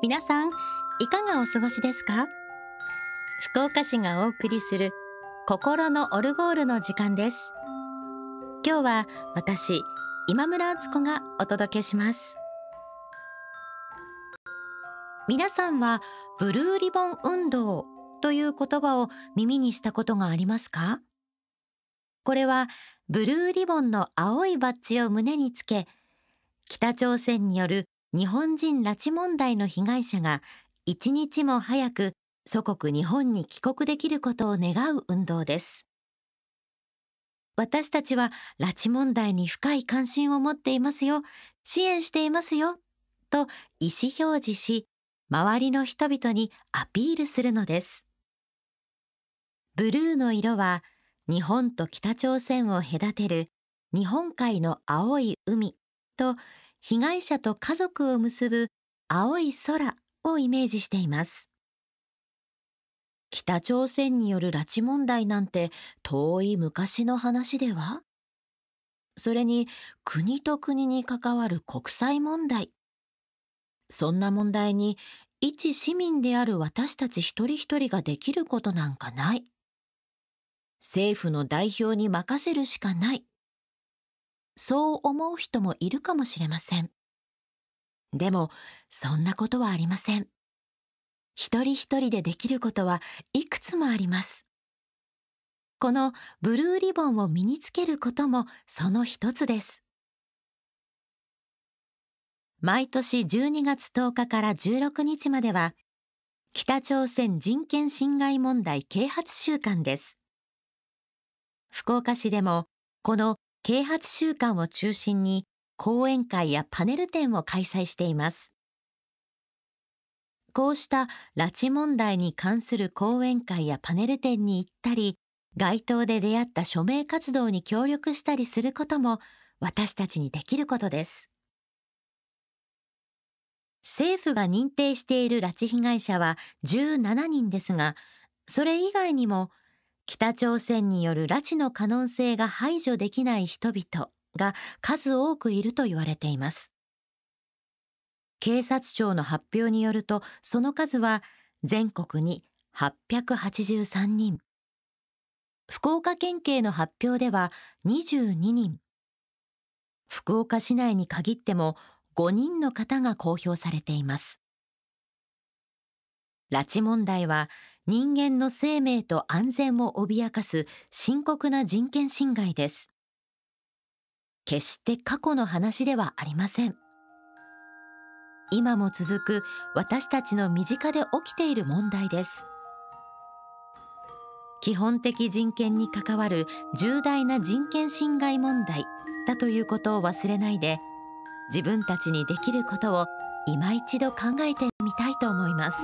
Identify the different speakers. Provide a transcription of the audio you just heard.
Speaker 1: 皆さんいかがお過ごしですか福岡市がお送りする心のオルゴールの時間です今日は私今村敦子がお届けします皆さんはブルーリボン運動という言葉を耳にしたことがありますかこれはブルーリボンの青いバッジを胸につけ北朝鮮による日本人拉致問題の被害者が一日も早く祖国日本に帰国できることを願う運動です私たちは拉致問題に深い関心を持っていますよ支援していますよと意思表示し周りの人々にアピールするのですブルーの色は日本と北朝鮮を隔てる日本海の青い海と被害者と家族を結ぶ青い空をイメージしています。北朝鮮による拉致問題なんて遠い昔の話ではそれに国と国に関わる国際問題。そんな問題に一市民である私たち一人一人ができることなんかない。政府の代表に任せるしかない。そう思う人もいるかもしれません。でも、そんなことはありません。一人一人でできることはいくつもあります。このブルーリボンを身につけることもその一つです。毎年12月10日から16日までは、北朝鮮人権侵害問題啓発週間です。福岡市でも、この啓発週間を中心に講演会やパネル展を開催しています。こうした拉致問題に関する講演会やパネル展に行ったり、街頭で出会った署名活動に協力したりすることも私たちにできることです。政府が認定している拉致被害者は17人ですが、それ以外にも北朝鮮による拉致の可能性が排除できない人々が数多くいると言われています警察庁の発表によるとその数は全国に883人福岡県警の発表では22人福岡市内に限っても5人の方が公表されています拉致問題は人間の生命と安全を脅かす深刻な人権侵害です。決して過去の話ではありません。今も続く私たちの身近で起きている問題です。基本的人権に関わる重大な人権侵害問題だということを忘れないで自分たちにできることを今一度考えてみたいと思います。